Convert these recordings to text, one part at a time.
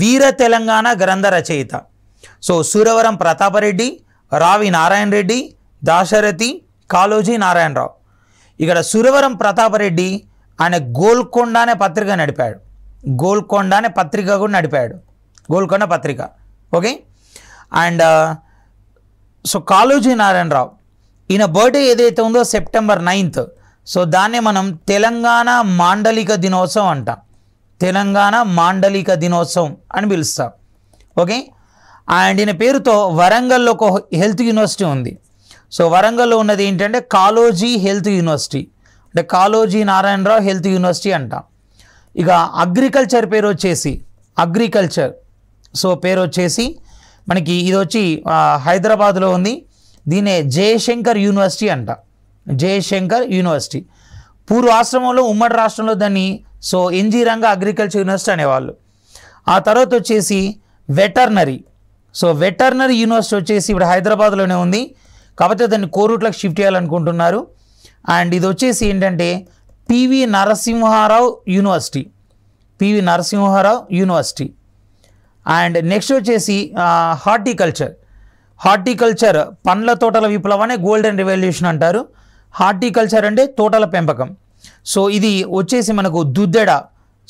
వీర తెలంగాణ గ్రంథ రచయిత సో సూరవరం ప్రతాపరెడ్డి రావి నారాయణ రెడ్డి దాశరథి కాలోజీ నారాయణరావు ఇక్కడ సురవరం ప్రతాపరెడ్డి ఆయన గోల్కొండ అనే పత్రిక నడిపాడు గోల్కొండ అనే పత్రిక కూడా నడిపాడు గోల్కొండ పత్రిక okay and so Kaloji Narayana Rao ఈయన బర్త్డే ఏదైతే ఉందో సెప్టెంబర్ నైన్త్ సో దాన్ని మనం తెలంగాణ మాండలిక దినోత్సవం అంటాం తెలంగాణ మాండలిక దినోత్సవం అని పిలుస్తాం ఓకే అండ్ ఈయన పేరుతో వరంగల్లో ఒక హెల్త్ యూనివర్సిటీ ఉంది సో వరంగల్లో ఉన్నది ఏంటంటే కాలోజీ హెల్త్ యూనివర్సిటీ అంటే కాలోజీ నారాయణరావు హెల్త్ యూనివర్సిటీ అంట ఇక అగ్రికల్చర్ పేరు వచ్చేసి అగ్రికల్చర్ సో పేరు వచ్చేసి మనకి ఇది వచ్చి హైదరాబాద్లో ఉంది దీనే జయశంకర్ యూనివర్సిటీ అంట జయశంకర్ యూనివర్సిటీ పూర్వ ఆశ్రమంలో ఉమ్మడి రాష్ట్రంలో దాన్ని so NG Ranga agriculture university అనేవాళ్ళు ఆ తర్వాత వచ్చేసి వెటర్నరీ సో వెటర్నరీ యూనివర్సిటీ వచ్చేసి ఇప్పుడు హైదరాబాద్లోనే ఉంది కాకపోతే దాన్ని కోరుట్లకు షిఫ్ట్ చేయాలనుకుంటున్నారు అండ్ ఇది వచ్చేసి ఏంటంటే PV Narasimha Rao university PV Narasimha Rao university and next వచ్చేసి హార్టికల్చర్ హార్టికల్చర్ పండ్ల తోటల విప్లవాన్ని గోల్డెన్ రివల్యూషన్ అంటారు హార్టికల్చర్ అంటే తోటల పెంపకం సో ఇది వచ్చేసి మనకు దుద్దెడ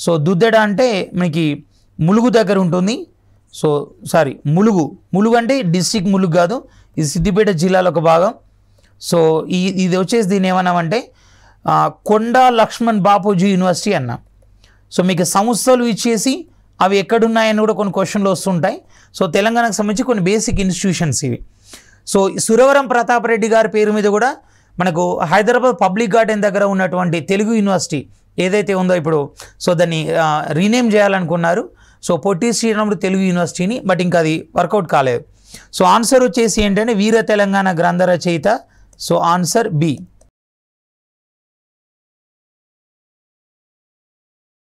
సో దుద్దెడ అంటే మనకి ములుగు దగ్గర ఉంటుంది సో సారీ ములుగు ములుగు అంటే డిస్టిక్ ములుగు కాదు ఇది సిద్దిపేట జిల్లాలో ఒక భాగం సో ఈ ఇది వచ్చేసి దీన్ని ఏమన్నామంటే కొండ లక్ష్మణ్ బాపూజీ యూనివర్సిటీ అన్న సో మీకు సంస్థలు ఇచ్చేసి అవి ఎక్కడున్నాయని కూడా కొన్ని క్వశ్చన్లు వస్తుంటాయి సో తెలంగాణకు సంబంధించి కొన్ని బేసిక్ ఇన్స్టిట్యూషన్స్ ఇవి సో సురవరం ప్రతాప్ రెడ్డి గారి పేరు మీద కూడా మనకు హైదరాబాద్ పబ్లిక్ గార్డెన్ దగ్గర ఉన్నటువంటి తెలుగు యూనివర్సిటీ ఏదైతే ఉందో ఇప్పుడు సో దాన్ని రీనేమ్ చేయాలనుకున్నారు సో పొట్టి శ్రీరాముడు తెలుగు యూనివర్సిటీని బట్ ఇంకా అది వర్కౌట్ కాలేదు సో ఆన్సర్ వచ్చేసి ఏంటంటే వీర తెలంగాణ గ్రంథ రచయిత సో ఆన్సర్ బి